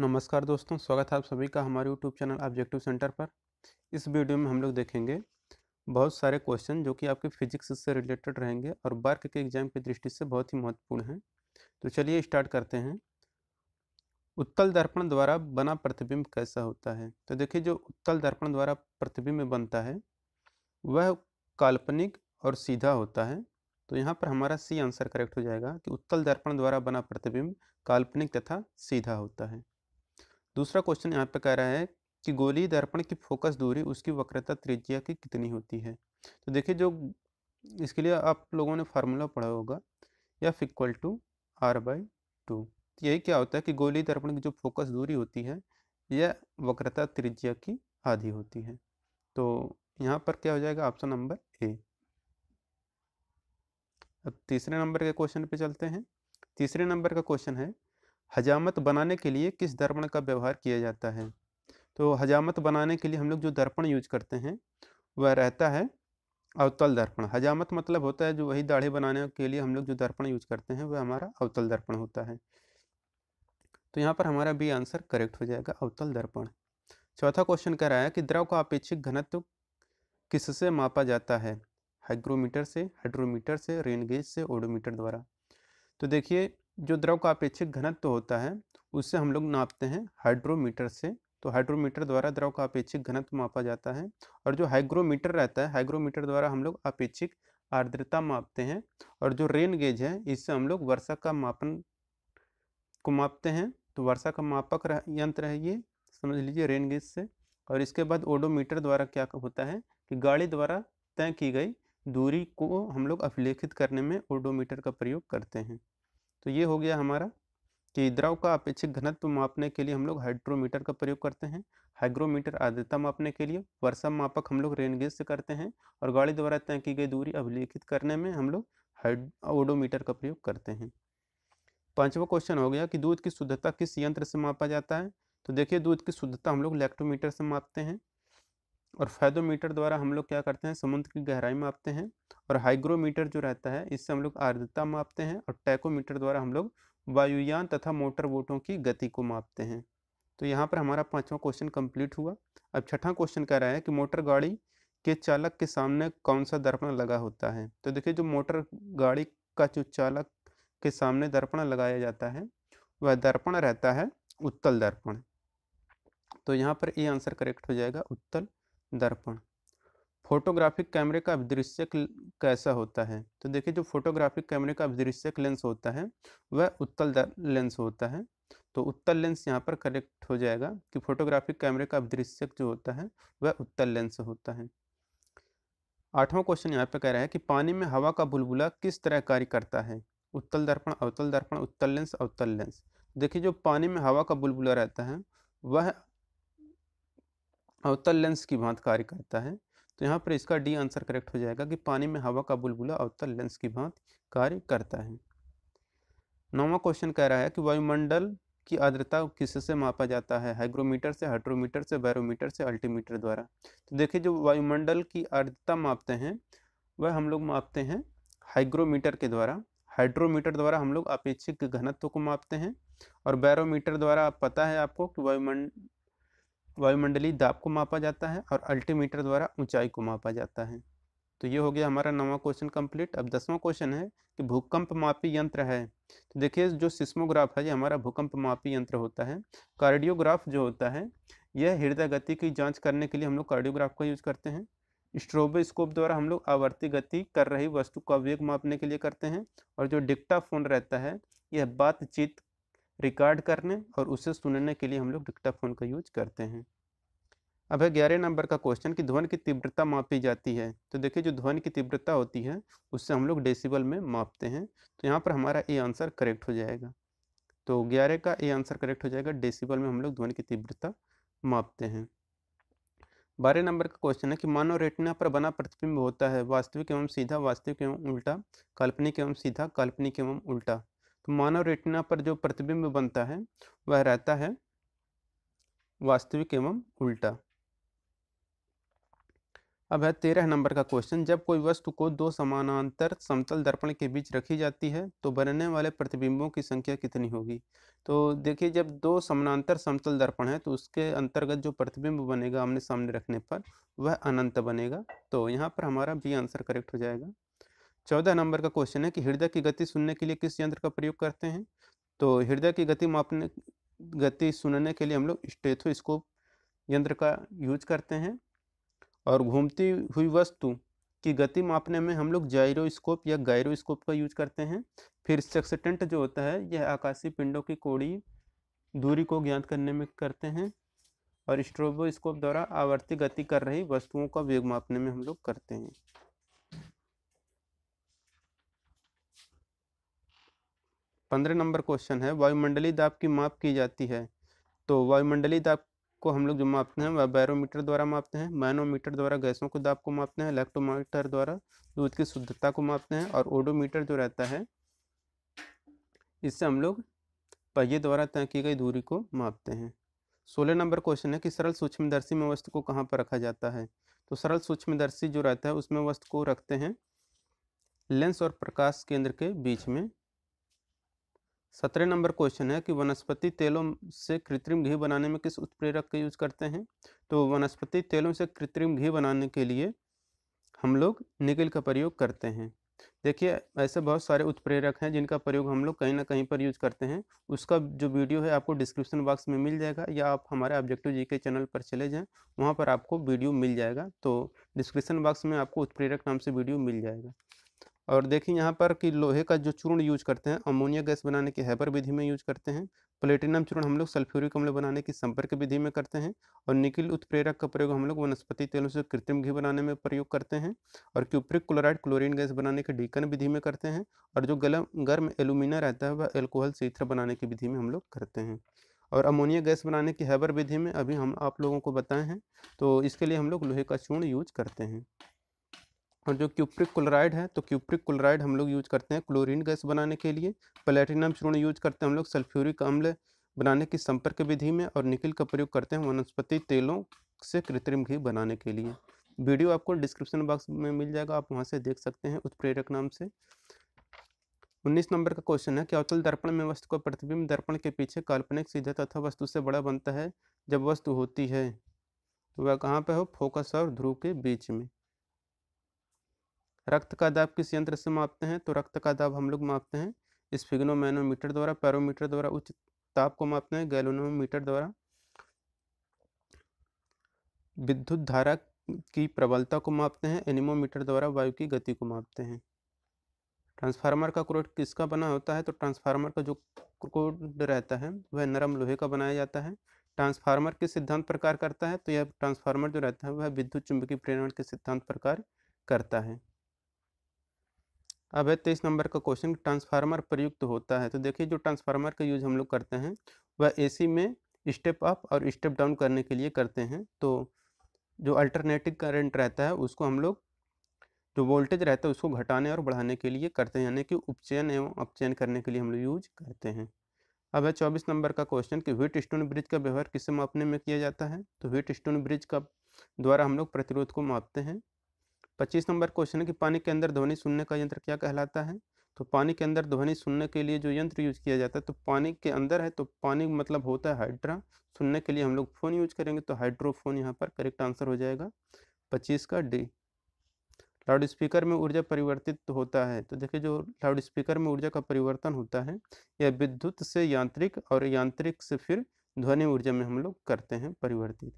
नमस्कार दोस्तों स्वागत है आप सभी का हमारे यूट्यूब चैनल ऑब्जेक्टिव सेंटर पर इस वीडियो में हम लोग देखेंगे बहुत सारे क्वेश्चन जो कि आपके फिजिक्स से रिलेटेड रहेंगे और बार्क के एग्जाम की दृष्टि से बहुत ही महत्वपूर्ण हैं तो चलिए स्टार्ट करते हैं उत्तल दर्पण द्वारा बना प्रतिबिंब कैसा होता है तो देखिए जो उत्तल दर्पण द्वारा प्रतिबिंब बनता है वह काल्पनिक और सीधा होता है तो यहाँ पर हमारा सी आंसर करेक्ट हो जाएगा कि उत्तल दर्पण द्वारा बना प्रतिबिंब काल्पनिक तथा सीधा होता है दूसरा क्वेश्चन यहाँ पे कह रहा है कि गोली दर्पण की फोकस दूरी उसकी वक्रता त्रिज्या की कितनी होती है तो देखिए जो इसके लिए आप लोगों ने फार्मूला पढ़ा होगा या equal to R by two यही क्या होता है कि गोली दर्पण की जो फोकस दूरी होती है यह वक्रता त्रिज्या की आधी होती है तो यहाँ पर क्या हो जाएगा ऑप्शन नंबर ए अब तीसरे नंबर के क्वेश्चन पे चलते हैं तीसरे नंबर का क्वेश्चन है हजामत बनाने के लिए किस दर्पण का व्यवहार किया जाता है तो हजामत बनाने के लिए हम लोग जो दर्पण यूज करते हैं वह रहता है अवतल दर्पण हजामत मतलब होता है जो वही दाढ़ी बनाने के लिए हम लोग जो दर्पण यूज करते हैं वह हमारा अवतल दर्पण होता है तो यहाँ पर हमारा बी आंसर करेक्ट हो जाएगा अवतल दर्पण चौथा क्वेश्चन कह रहा है कि द्रव का अपेक्षिक घनत्व किससे मापा जाता है हाइग्रोमीटर से हाइड्रोमीटर से रेनगेज से ओडोमीटर द्वारा तो देखिए जो द्रव का अपेक्षित घनत्व होता है उससे हम लोग नापते हैं हाइड्रोमीटर से तो हाइड्रोमीटर द्वारा द्रव का अपेक्षिक घनत्व मापा जाता है और जो हाइग्रोमीटर रहता है हाइग्रोमीटर द्वारा हम लोग अपेक्षिक आर्द्रता मापते हैं और जो रेन गेज है इससे हम लोग वर्षा का मापन को मापते हैं तो वर्षा का मापक यंत्र है ये समझ लीजिए रेन गेज से और इसके बाद ओडोमीटर द्वारा क्या होता है कि गाड़ी द्वारा तय की गई दूरी को हम लोग अभिलेखित करने में ओडोमीटर का प्रयोग करते हैं तो ये हो गया हमारा कि द्रव का अपेक्षित घनत्व मापने के लिए हम लोग हाइड्रोमीटर का प्रयोग करते हैं हाइग्रोमीटर आर्द्रता मापने के लिए वर्षा मापक हम लोग रेनगेज से करते हैं और गाड़ी द्वारा तय की गई दूरी अभिलेखित करने में हम लोग हाइड ओडोमीटर का प्रयोग करते हैं पांचवा क्वेश्चन हो गया कि दूध की शुद्धता किस यंत्र से मापा जाता है तो देखिए दूध की शुद्धता हम लोग लैक्टोमीटर से मापते हैं और फैदोमीटर द्वारा हम लोग क्या करते हैं समुद्र की गहराई मापते हैं और हाइग्रोमीटर जो रहता है इससे हम लोग आर्द्रता मापते हैं और टैकोमीटर द्वारा हम लोग वायुयान तथा मोटर बोटों की गति को मापते हैं तो यहाँ पर हमारा पाँचवा क्वेश्चन कम्प्लीट हुआ अब छठा क्वेश्चन कह रहा है कि मोटर गाड़ी के चालक के सामने कौन सा दर्पण लगा होता है तो देखिए जो मोटर गाड़ी का जो चालक के सामने दर्पण लगाया जाता है वह दर्पण रहता है उत्तल दर्पण तो यहाँ पर ये आंसर करेक्ट हो जाएगा उत्तल दर्पण फोटोग्राफिक कैमरे का अभिदृश्यक कैसा होता है तो देखिए जो फोटोग्राफिक कैमरे का अभिदृश्यक लेंस होता है वह उत्तल लेंस होता है तो उत्तल लेंस यहाँ पर करेक्ट हो जाएगा कि फोटोग्राफिक कैमरे का अभिदृश्यक जो होता है वह उत्तल लेंस होता है आठवां क्वेश्चन यहाँ पर कह रहा है कि पानी में हवा का बुलबुला किस तरह कार्य करता है उत्तल दर्पण अवतल दर्पण उत्तल लेंस अवतल लेंस देखिए जो पानी में हवा का बुलबुला रहता है वह अवतल लेंस की भांत कार्य करता है तो यहाँ पर इसका डी आंसर करेक्ट हो जाएगा कि पानी में हवा का बुलबुला अवतल लेंस की भांत कार्य करता है नौवा क्वेश्चन कह रहा है कि वायुमंडल की आर्द्रता किससे मापा जाता है हाइग्रोमीटर से हाइड्रोमीटर से बैरोमीटर से अल्टीमीटर द्वारा तो देखिए जो वायुमंडल की आर्द्रता मापते हैं वह हम लोग मापते हैं हाइग्रोमीटर के द्वारा हाइड्रोमीटर द्वारा हम लोग अपेक्षिक घनत्व को मापते हैं और बैरोमीटर द्वारा पता है आपको कि वायुमंडल वायुमंडलीय दाब को मापा जाता है और अल्टीमीटर द्वारा ऊंचाई को मापा जाता है तो ये हो गया हमारा नवा क्वेश्चन कंप्लीट अब दसवां क्वेश्चन है कि भूकंप मापी यंत्र है तो देखिए जो सिस्मोग्राफ है ये हमारा भूकंप मापी यंत्र होता है कार्डियोग्राफ जो होता है यह हृदय गति की जांच करने के लिए हम लोग कार्डियोग्राफ का यूज करते हैं स्ट्रोबोस्कोप द्वारा हम लोग आवर्ती गति कर रही वस्तु का वेग मापने के लिए करते हैं और जो डिक्टाफोन रहता है यह बातचीत रिकॉर्ड करने और उसे सुनने के लिए हम लोग डिक्टाफोन का यूज करते हैं अब है ग्यारह नंबर का क्वेश्चन कि ध्वन की तीव्रता मापी जाती है तो देखिए जो ध्वन की तीव्रता होती है उससे हम लोग डेसिबल में मापते हैं तो यहाँ पर हमारा ए आंसर करेक्ट हो जाएगा तो ग्यारह का ए आंसर करेक्ट हो जाएगा डेसिबल में हम लोग ध्वन की तीव्रता मापते हैं बारह नंबर का क्वेश्चन है कि मानव रेटना पर बना प्रतिबिंब होता है वास्तविक एवं सीधा वास्तविक एवं उल्टा काल्पनिक एवं सीधा काल्पनिक एवं उल्टा तो मानव रेटना पर जो प्रतिबिंब बनता है वह रहता है वास्तविक एवं उल्टा अब है तेरह नंबर का क्वेश्चन जब कोई वस्तु को दो समानांतर समतल दर्पण के बीच रखी जाती है तो बनने वाले प्रतिबिंबों की संख्या कितनी होगी तो देखिए जब दो समानांतर समतल दर्पण है तो उसके अंतर्गत जो प्रतिबिंब बनेगा आमने सामने रखने पर वह अनंत बनेगा तो यहाँ पर हमारा बी आंसर करेक्ट हो जाएगा चौदह नंबर का क्वेश्चन है कि हृदय की गति सुनने के लिए किस यंत्र का प्रयोग करते हैं तो हृदय की गति मापने गति सुनने के लिए हम लोग स्टेथोस्कोप यंत्र का यूज करते हैं और घूमती हुई वस्तु की गति मापने में हम लोग जायरोस्कोप या गायरोस्कोप का यूज करते हैं फिर सक्सेटेंट जो होता है यह आकाशीय पिंडों की कोड़ी दूरी को ज्ञात करने में करते हैं और स्ट्रोबोस्कोप द्वारा आवर्ती गति कर रही वस्तुओं का वेग मापने में हम लोग करते हैं पंद्रह नंबर क्वेश्चन है वायुमंडलीय दाब की माप की जाती है तो वायुमंडलीय दाब को हम लोग जो मापते हैं वह बैरोमीटर द्वारा मापते हैं मैनोमीटर द्वारा गैसों के दाब को मापते हैं इलेक्ट्रोमीटर द्वारा दूध की शुद्धता को मापते हैं और ओडोमीटर जो रहता है इससे हम लोग पहिए द्वारा तय की गई दूरी को मापते हैं सोलह नंबर क्वेश्चन है कि सरल सूक्ष्मदर्शी में वस्तु को कहाँ पर रखा जाता है तो सरल सूक्ष्मदर्शी जो रहता है उसमें वस्तु को रखते हैं लेंस और प्रकाश केंद्र के बीच में सत्रह नंबर क्वेश्चन है कि वनस्पति तेलों से कृत्रिम घी बनाने में किस उत्प्रेरक का यूज करते हैं तो वनस्पति तेलों से कृत्रिम घी बनाने के लिए हम लोग निकल का प्रयोग करते हैं देखिए ऐसे बहुत सारे उत्प्रेरक हैं जिनका प्रयोग हम लोग कहीं ना कहीं पर यूज करते हैं उसका जो वीडियो है आपको डिस्क्रिप्शन बॉक्स में मिल जाएगा या आप हमारे ऑब्जेक्टिव जी के चैनल पर चले जाएं वहाँ पर आपको वीडियो मिल जाएगा तो डिस्क्रिप्शन बॉक्स में आपको उत्प्रेरक नाम से वीडियो मिल जाएगा और देखिए यहाँ पर कि लोहे का जो चूर्ण यूज करते हैं अमोनिया गैस बनाने की हैबर विधि में यूज करते हैं प्लेटिनम चूर्ण हम लोग सल्फ्यूरिक अम्ल बनाने की संपर्क विधि में करते हैं और निकिल उत्प्रेरक का प्रयोग हम लोग वनस्पति तेलों से कृत्रिम घी बनाने में प्रयोग करते हैं और क्यूप्रिक क्लोराइड क्लोरीन गैस बनाने की डीकन विधि में करते हैं और जो गलम गर्म एलुमिना रहता है वह एल्कोहल सीथर बनाने की विधि में हम लोग करते हैं और अमोनिया गैस बनाने की हैबर विधि में अभी हम आप लोगों को बताए हैं तो इसके लिए हम लोग लोहे का चूर्ण यूज करते हैं और जो क्यूप्रिक क्लोराइड है तो क्यूप्रिक क्लोराइड हम लोग यूज करते हैं क्लोरीन गैस बनाने के लिए प्लेटिनम चूर्ण यूज करते हैं हम लोग सल्फ्यूरिक अम्ल बनाने की संपर्क विधि में और निकिल का प्रयोग करते हैं वनस्पति तेलों से कृत्रिम घी बनाने के लिए वीडियो आपको डिस्क्रिप्शन बॉक्स में मिल जाएगा आप वहाँ से देख सकते हैं उत्प्रेरक नाम से उन्नीस नंबर का क्वेश्चन है कि अवतल दर्पण में वस्तु का प्रतिबिंब दर्पण के पीछे काल्पनिक सीधा तथा वस्तु से बड़ा बनता है जब वस्तु होती है तो वह कहाँ पर हो फोकस और ध्रुव के बीच में रक्त का दाब किस यंत्र से मापते हैं तो रक्त का दाब हम लोग मापते हैं इस फिग्नोमैनोमीटर द्वारा पैरोमीटर द्वारा उच्च ताप को मापते हैं गैलोनोमीटर द्वारा विद्युत धारा की प्रबलता को मापते हैं एनिमोमीटर द्वारा वायु की गति को मापते हैं ट्रांसफार्मर का क्रोड किसका बना होता है तो ट्रांसफार्मर का जो क्रोड रहता है वह नरम लोहे का बनाया जाता है ट्रांसफार्मर के सिद्धांत प्रकार करता है तो यह ट्रांसफार्मर जो रहता है वह विद्युत चुंबकीय प्रेरण के सिद्धांत प्रकार करता है अब है तेईस तो नंबर का क्वेश्चन ट्रांसफार्मर प्रयुक्त होता है तो देखिए जो ट्रांसफार्मर का यूज हम लोग करते हैं वह एसी में स्टेप अप और स्टेप डाउन करने के लिए करते हैं तो जो अल्टरनेटिव करंट रहता है उसको हम लोग जो वोल्टेज रहता है उसको घटाने और बढ़ाने के लिए करते हैं यानी कि उपचयन एवं अपचयन करने के लिए हम लोग यूज करते हैं अब है चौबीस नंबर का क्वेश्चन कि व्हीट स्टोन ब्रिज का व्यवहार किसे मापने में किया जाता है तो व्हीट स्टोन ब्रिज का द्वारा हम लोग प्रतिरोध को मापते हैं पच्चीस नंबर क्वेश्चन है कि पानी के अंदर ध्वनि सुनने का यंत्र क्या कहलाता है तो पानी के अंदर ध्वनि सुनने के लिए जो यंत्र यूज किया जाता है तो पानी के अंदर है तो पानी मतलब होता है हाइड्रा सुनने के लिए हम लोग फ़ोन यूज करेंगे तो हाइड्रोफोन यहाँ पर करेक्ट आंसर हो जाएगा पच्चीस का डी लाउड स्पीकर में ऊर्जा परिवर्तित होता है तो देखिए जो लाउड स्पीकर में ऊर्जा का परिवर्तन होता है यह विद्युत से यांत्रिक और यांत्रिक से फिर ध्वनि ऊर्जा में हम लोग करते हैं परिवर्तित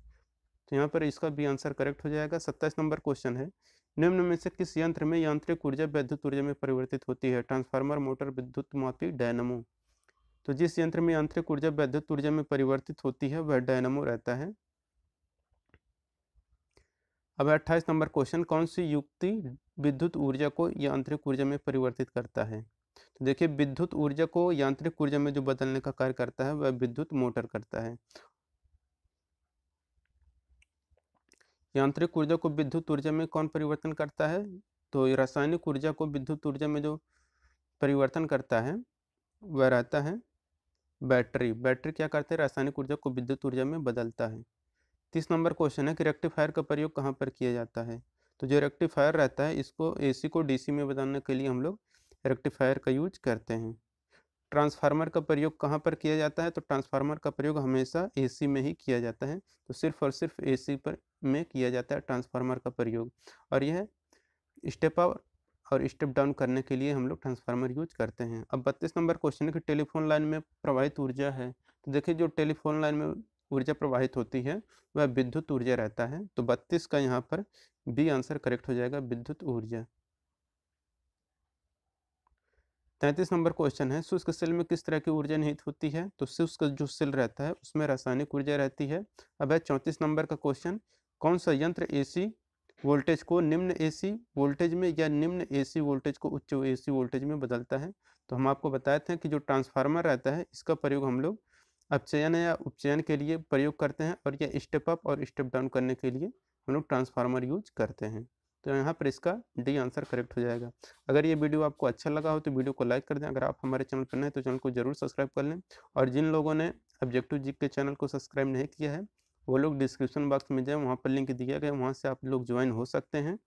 तो यहाँ पर इसका भी आंसर करेक्ट हो जाएगा सत्ताईस नंबर क्वेश्चन है निम्न में से किस यंत्र में यांत्रिक ऊर्जा वैद्युत ऊर्जा में परिवर्तित होती है ट्रांसफार्मर मोटर विद्युत मापी डायनमो तो जिस यंत्र में यांत्रिक ऊर्जा वैद्युत ऊर्जा में परिवर्तित होती है वह डायनमो रहता है अब अट्ठाईस नंबर क्वेश्चन कौन सी युक्ति विद्युत ऊर्जा को यांत्रिक ऊर्जा में परिवर्तित करता है तो देखिए विद्युत ऊर्जा को यांत्रिक ऊर्जा में जो बदलने का कार्य करता है वह विद्युत मोटर करता है यांत्रिक ऊर्जा को विद्युत ऊर्जा में कौन परिवर्तन करता है तो रासायनिक ऊर्जा को विद्युत ऊर्जा में जो परिवर्तन करता है वह रहता है बैटरी बैटरी क्या करते हैं रासायनिक ऊर्जा को विद्युत ऊर्जा में बदलता है तीस नंबर क्वेश्चन है कि रेक्टिफायर का प्रयोग कहाँ पर किया जाता है तो जो रेक्टिफायर रहता है इसको एसी को डीसी में बदलने के लिए हम लोग रेक्टिफायर का यूज करते हैं ट्रांसफार्मर का प्रयोग कहाँ पर किया जाता है तो ट्रांसफार्मर का प्रयोग हमेशा एसी में ही किया जाता है तो सिर्फ और सिर्फ एसी पर में किया जाता है ट्रांसफार्मर का प्रयोग और यह स्टेप अप और स्टेप डाउन करने के लिए हम लोग ट्रांसफार्मर यूज करते हैं अब बत्तीस नंबर क्वेश्चन है कि टेलीफोन लाइन में प्रवाहित ऊर्जा है तो देखिए जो टेलीफोन लाइन में ऊर्जा प्रवाहित होती है वह विद्युत ऊर्जा रहता है तो बत्तीस का यहाँ पर बी आंसर करेक्ट हो जाएगा विद्युत ऊर्जा तैंतीस नंबर क्वेश्चन है शुष्क सेल में किस तरह की ऊर्जा निहित होती है तो शुष्क जो सेल रहता है उसमें रासायनिक ऊर्जा रहती है अब है चौंतीस नंबर का क्वेश्चन कौन सा यंत्र एसी वोल्टेज को निम्न एसी वोल्टेज में या निम्न एसी वोल्टेज को उच्च एसी वोल्टेज में बदलता है तो हम आपको बताए थे कि जो ट्रांसफार्मर रहता है इसका प्रयोग हम लोग अपचयन या उपचयन के लिए प्रयोग करते हैं और यह स्टेप अप और स्टेप डाउन करने के लिए हम लोग ट्रांसफार्मर यूज करते हैं तो यहाँ पर इसका डी आंसर करेक्ट हो जाएगा अगर ये वीडियो आपको अच्छा लगा हो तो वीडियो को लाइक कर दें अगर आप हमारे चैनल पर नए तो चैनल को जरूर सब्सक्राइब कर लें और जिन लोगों ने ऑब्जेक्टिव जी के चैनल को सब्सक्राइब नहीं किया है वो लोग डिस्क्रिप्शन बॉक्स में जाए वहाँ पर लिंक दिया गया वहाँ से आप लोग ज्वाइन हो सकते हैं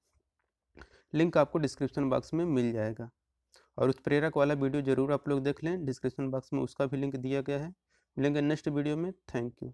लिंक आपको डिस्क्रिप्शन बॉक्स में मिल जाएगा और उस प्रेरक वाला वीडियो ज़रूर आप लोग देख लें डिस्क्रिप्शन बॉक्स में उसका भी लिंक दिया गया है मिलेंगे नेक्स्ट वीडियो में थैंक यू